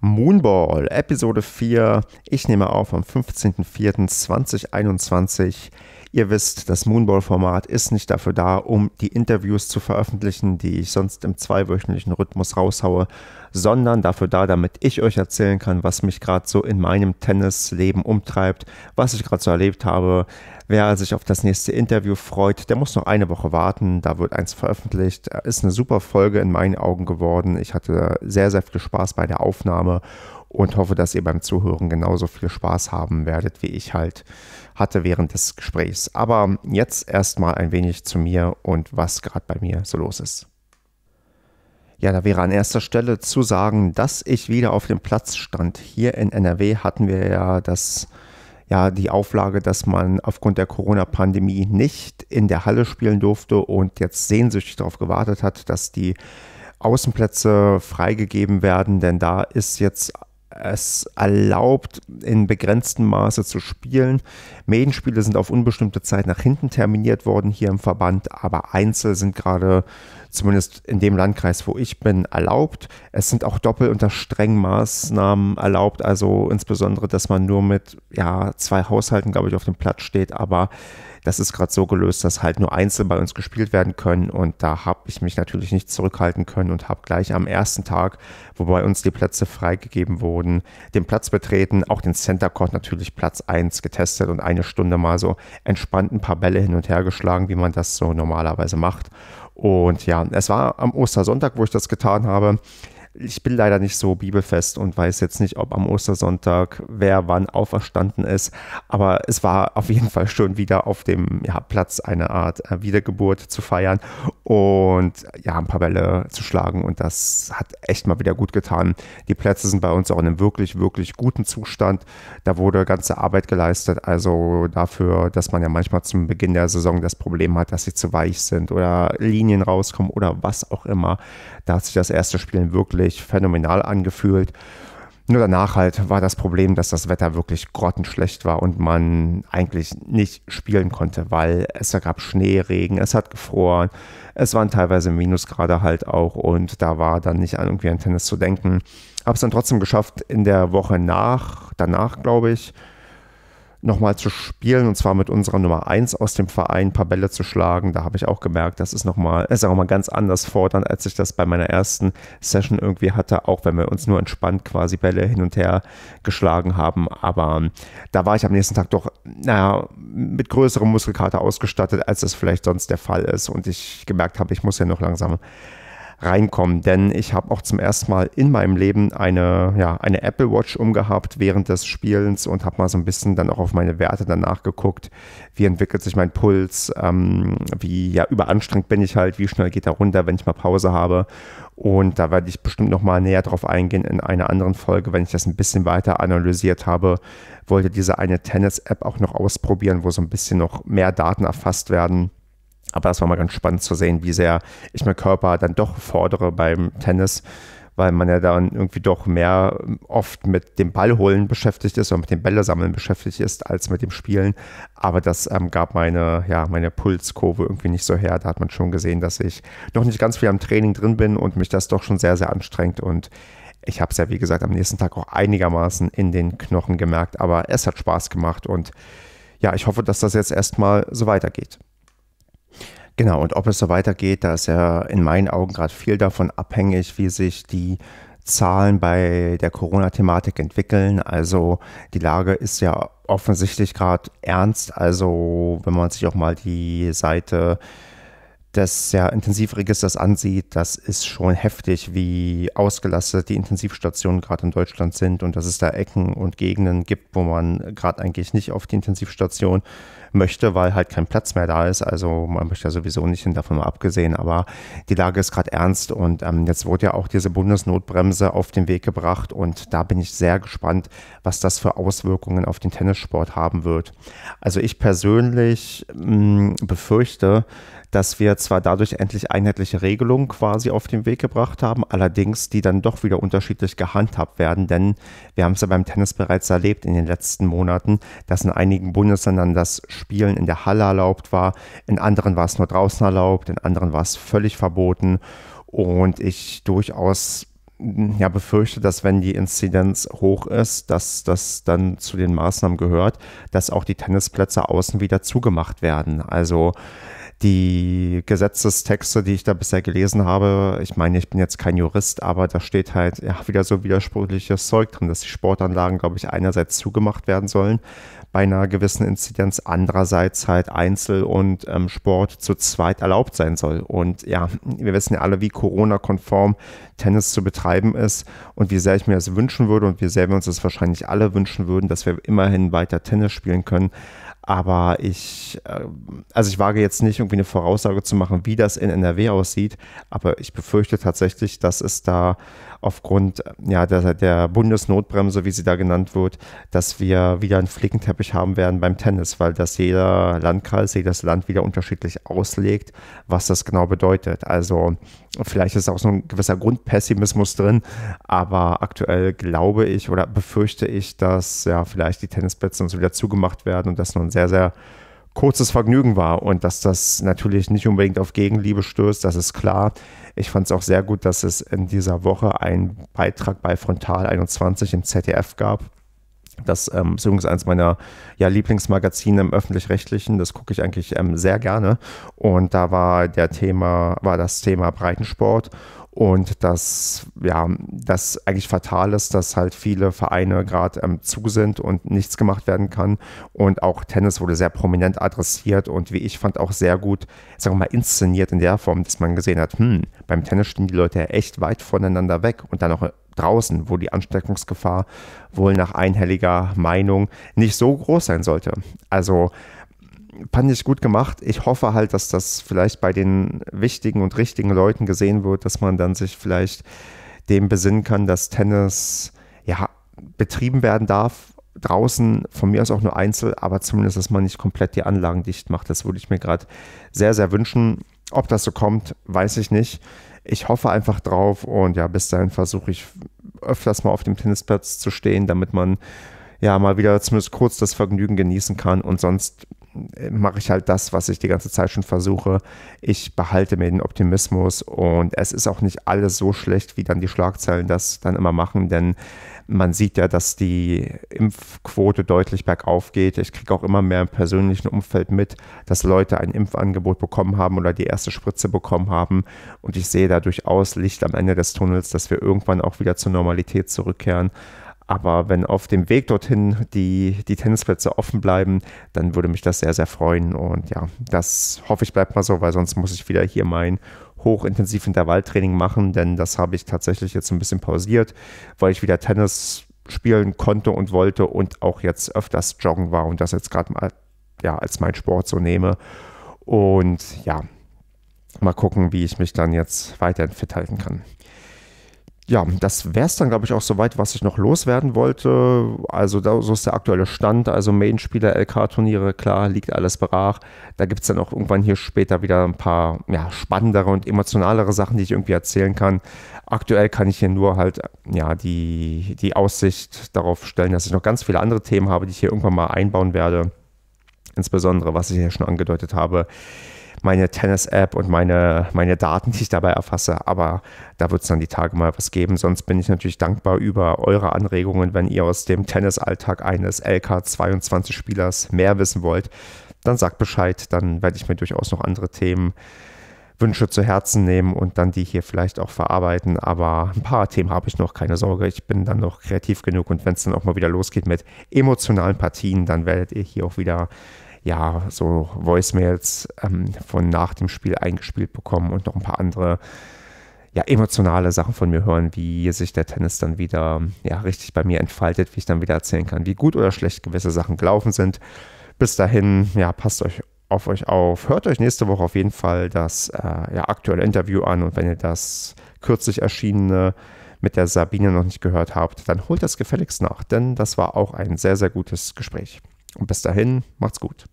Moonball, Episode 4. Ich nehme auf am 15.04.2021. Ihr wisst, das Moonball-Format ist nicht dafür da, um die Interviews zu veröffentlichen, die ich sonst im zweiwöchentlichen Rhythmus raushaue, sondern dafür da, damit ich euch erzählen kann, was mich gerade so in meinem Tennisleben umtreibt, was ich gerade so erlebt habe, Wer sich auf das nächste Interview freut, der muss noch eine Woche warten. Da wird eins veröffentlicht. Äh, ist eine super Folge in meinen Augen geworden. Ich hatte sehr, sehr viel Spaß bei der Aufnahme und hoffe, dass ihr beim Zuhören genauso viel Spaß haben werdet, wie ich halt hatte während des Gesprächs. Aber jetzt erstmal ein wenig zu mir und was gerade bei mir so los ist. Ja, da wäre an erster Stelle zu sagen, dass ich wieder auf dem Platz stand. Hier in NRW hatten wir ja das ja die Auflage, dass man aufgrund der Corona-Pandemie nicht in der Halle spielen durfte und jetzt sehnsüchtig darauf gewartet hat, dass die Außenplätze freigegeben werden, denn da ist jetzt es erlaubt, in begrenztem Maße zu spielen. Medenspiele sind auf unbestimmte Zeit nach hinten terminiert worden hier im Verband, aber Einzel sind gerade zumindest in dem Landkreis, wo ich bin, erlaubt. Es sind auch Doppel unter strengen Maßnahmen erlaubt, also insbesondere, dass man nur mit ja, zwei Haushalten, glaube ich, auf dem Platz steht, aber das ist gerade so gelöst, dass halt nur Einzel bei uns gespielt werden können und da habe ich mich natürlich nicht zurückhalten können und habe gleich am ersten Tag, wo bei uns die Plätze freigegeben wurden, den Platz betreten, auch den Center Court natürlich Platz 1 getestet und eine Stunde mal so entspannt ein paar Bälle hin und her geschlagen, wie man das so normalerweise macht. Und ja, es war am Ostersonntag, wo ich das getan habe. Ich bin leider nicht so bibelfest und weiß jetzt nicht, ob am Ostersonntag wer wann auferstanden ist, aber es war auf jeden Fall schön, wieder auf dem ja, Platz eine Art äh, Wiedergeburt zu feiern und ja, ein paar Bälle zu schlagen und das hat echt mal wieder gut getan. Die Plätze sind bei uns auch in einem wirklich, wirklich guten Zustand. Da wurde ganze Arbeit geleistet, also dafür, dass man ja manchmal zum Beginn der Saison das Problem hat, dass sie zu weich sind oder Linien rauskommen oder was auch immer. Da hat sich das erste Spiel wirklich wirklich phänomenal angefühlt. Nur danach halt war das Problem, dass das Wetter wirklich grottenschlecht war und man eigentlich nicht spielen konnte, weil es gab Schnee, Regen, es hat gefroren, es waren teilweise Minusgrade halt auch und da war dann nicht an irgendwie an Tennis zu denken. Habe es dann trotzdem geschafft in der Woche nach, danach glaube ich, nochmal zu spielen und zwar mit unserer Nummer 1 aus dem Verein ein paar Bälle zu schlagen. Da habe ich auch gemerkt, das ist nochmal, ist auch mal, ganz anders fordernd, als ich das bei meiner ersten Session irgendwie hatte, auch wenn wir uns nur entspannt quasi Bälle hin und her geschlagen haben. Aber ähm, da war ich am nächsten Tag doch, naja, mit größerem Muskelkater ausgestattet, als es vielleicht sonst der Fall ist und ich gemerkt habe, ich muss ja noch langsam reinkommen. Denn ich habe auch zum ersten Mal in meinem Leben eine, ja, eine Apple Watch umgehabt während des Spielens und habe mal so ein bisschen dann auch auf meine Werte danach geguckt. Wie entwickelt sich mein Puls? Ähm, wie ja, überanstrengt bin ich halt? Wie schnell geht er runter, wenn ich mal Pause habe? Und da werde ich bestimmt nochmal näher drauf eingehen in einer anderen Folge, wenn ich das ein bisschen weiter analysiert habe. Wollte diese eine Tennis-App auch noch ausprobieren, wo so ein bisschen noch mehr Daten erfasst werden. Aber das war mal ganz spannend zu sehen, wie sehr ich meinen Körper dann doch fordere beim Tennis, weil man ja dann irgendwie doch mehr ähm, oft mit dem Ballholen beschäftigt ist und mit dem Bälle sammeln beschäftigt ist, als mit dem Spielen. Aber das ähm, gab meine, ja, meine Pulskurve irgendwie nicht so her. Da hat man schon gesehen, dass ich noch nicht ganz viel am Training drin bin und mich das doch schon sehr, sehr anstrengt und ich habe es ja, wie gesagt, am nächsten Tag auch einigermaßen in den Knochen gemerkt, aber es hat Spaß gemacht und ja, ich hoffe, dass das jetzt erstmal so weitergeht. Genau, und ob es so weitergeht, da ist ja in meinen Augen gerade viel davon abhängig, wie sich die Zahlen bei der Corona-Thematik entwickeln. Also die Lage ist ja offensichtlich gerade ernst. Also wenn man sich auch mal die Seite des ja, Intensivregisters ansieht, das ist schon heftig, wie ausgelastet die Intensivstationen gerade in Deutschland sind und dass es da Ecken und Gegenden gibt, wo man gerade eigentlich nicht auf die Intensivstation äh, möchte, weil halt kein Platz mehr da ist. Also man möchte ja sowieso nicht hin, davon mal abgesehen. Aber die Lage ist gerade ernst und ähm, jetzt wurde ja auch diese Bundesnotbremse auf den Weg gebracht und da bin ich sehr gespannt, was das für Auswirkungen auf den Tennissport haben wird. Also ich persönlich mh, mm, befürchte, dass wir zwar dadurch endlich einheitliche Regelungen quasi auf den Weg gebracht haben, allerdings die dann doch wieder unterschiedlich gehandhabt werden, denn wir haben es ja beim Tennis bereits erlebt in den letzten Monaten, dass in einigen Bundesländern das Spielen in der Halle erlaubt war. In anderen war es nur draußen erlaubt, in anderen war es völlig verboten. Und ich durchaus hm, ja, befürchte, dass wenn die Inzidenz hoch ist, dass das dann zu den Maßnahmen gehört, dass auch die Tennisplätze außen wieder zugemacht werden. Also die Gesetzestexte, die ich da bisher gelesen habe, ich meine, ich bin jetzt kein Jurist, aber da steht halt ja, wieder so widersprüchliches Zeug drin, dass die Sportanlagen, glaube ich, einerseits zugemacht werden sollen bei einer gewissen Inzidenz, andererseits halt Einzel- und ähm, Sport zu zweit erlaubt sein soll. Und ja, wir wissen ja alle, wie Corona-konform Tennis zu betreiben ist und wie sehr ich mir das wünschen würde und wie sehr wir uns das wahrscheinlich alle wünschen würden, dass wir immerhin weiter Tennis spielen können. Aber ich, ähm, also ich wage jetzt nicht irgendwie eine Voraussage zu machen, wie das in NRW aussieht, aber ich befürchte tatsächlich, dass es da aufgrund ja, der, der Bundesnotbremse, wie sie da genannt wird, dass wir wieder einen Flickenteppich haben werden beim Tennis, weil das jeder Landkreis, jedes Land wieder unterschiedlich auslegt, was das genau bedeutet. Also vielleicht ist auch so ein gewisser Grundpessimismus drin, aber aktuell glaube ich oder befürchte ich, dass ja vielleicht die Tennisplätze uns wieder zugemacht werden und das nun sehr, sehr kurzes Vergnügen war und dass das natürlich nicht unbedingt auf Gegenliebe stößt, das ist klar. Ich fand es auch sehr gut, dass es in dieser Woche einen Beitrag bei Frontal 21 im ZDF gab, das ähm, ist übrigens eines meiner ja, Lieblingsmagazine im öffentlich-rechtlichen. Das gucke ich eigentlich ähm, sehr gerne. Und da war der Thema, war das Thema Breitensport und das, ja, das eigentlich fatal ist, dass halt viele Vereine gerade ähm, zu sind und nichts gemacht werden kann. Und auch Tennis wurde sehr prominent adressiert und wie ich fand auch sehr gut, sagen wir mal, inszeniert in der Form, dass man gesehen hat, hm, beim Tennis stehen die Leute ja echt weit voneinander weg und dann auch draußen, wo die Ansteckungsgefahr wohl nach einhelliger Meinung nicht so groß sein sollte. Also fand ich gut gemacht. Ich hoffe halt, dass das vielleicht bei den wichtigen und richtigen Leuten gesehen wird, dass man dann sich vielleicht dem besinnen kann, dass Tennis ja betrieben werden darf. Draußen, von mir aus auch nur einzeln, aber zumindest, dass man nicht komplett die Anlagen dicht macht. Das würde ich mir gerade sehr, sehr wünschen. Ob das so kommt, weiß ich nicht ich hoffe einfach drauf und ja, bis dahin versuche ich öfters mal auf dem Tennisplatz zu stehen, damit man ja mal wieder zumindest kurz das Vergnügen genießen kann und sonst mache ich halt das, was ich die ganze Zeit schon versuche. Ich behalte mir den Optimismus und es ist auch nicht alles so schlecht, wie dann die Schlagzeilen das dann immer machen, denn man sieht ja, dass die Impfquote deutlich bergauf geht. Ich kriege auch immer mehr im persönlichen Umfeld mit, dass Leute ein Impfangebot bekommen haben oder die erste Spritze bekommen haben. Und ich sehe da durchaus Licht am Ende des Tunnels, dass wir irgendwann auch wieder zur Normalität zurückkehren. Aber wenn auf dem Weg dorthin die, die Tennisplätze offen bleiben, dann würde mich das sehr, sehr freuen. Und ja, das hoffe ich bleibt mal so, weil sonst muss ich wieder hier mein hochintensiv Intervalltraining machen, denn das habe ich tatsächlich jetzt ein bisschen pausiert, weil ich wieder Tennis spielen konnte und wollte und auch jetzt öfters joggen war und das jetzt gerade mal ja, als mein Sport so nehme. Und ja, mal gucken, wie ich mich dann jetzt weiterhin fit halten kann ja, das wäre es dann, glaube ich, auch soweit, was ich noch loswerden wollte. Also, da, so ist der aktuelle Stand. Also, Main-Spieler, LK-Turniere, klar, liegt alles brach. Da gibt es dann auch irgendwann hier später wieder ein paar ja, spannendere und emotionalere Sachen, die ich irgendwie erzählen kann. Aktuell kann ich hier nur halt ja, die, die Aussicht darauf stellen, dass ich noch ganz viele andere Themen habe, die ich hier irgendwann mal einbauen werde. Insbesondere, was ich hier schon angedeutet habe meine Tennis-App und meine, meine Daten, die ich dabei erfasse. Aber da wird es dann die Tage mal was geben. Sonst bin ich natürlich dankbar über eure Anregungen, wenn ihr aus dem Tennisalltag eines LK22-Spielers mehr wissen wollt. Dann sagt Bescheid, dann werde ich mir durchaus noch andere Themen Wünsche zu Herzen nehmen und dann die hier vielleicht auch verarbeiten. Aber ein paar Themen habe ich noch, keine Sorge. Ich bin dann noch kreativ genug und wenn es dann auch mal wieder losgeht mit emotionalen Partien, dann werdet ihr hier auch wieder ja, so Voicemails ähm, von nach dem Spiel eingespielt bekommen und noch ein paar andere ja, emotionale Sachen von mir hören, wie sich der Tennis dann wieder ja, richtig bei mir entfaltet, wie ich dann wieder erzählen kann, wie gut oder schlecht gewisse Sachen gelaufen sind. Bis dahin, ja, passt euch auf euch auf. Hört euch nächste Woche auf jeden Fall das äh, ja, aktuelle Interview an und wenn ihr das kürzlich erschienene mit der Sabine noch nicht gehört habt, dann holt das gefälligst nach, denn das war auch ein sehr, sehr gutes Gespräch. Und bis dahin, macht's gut.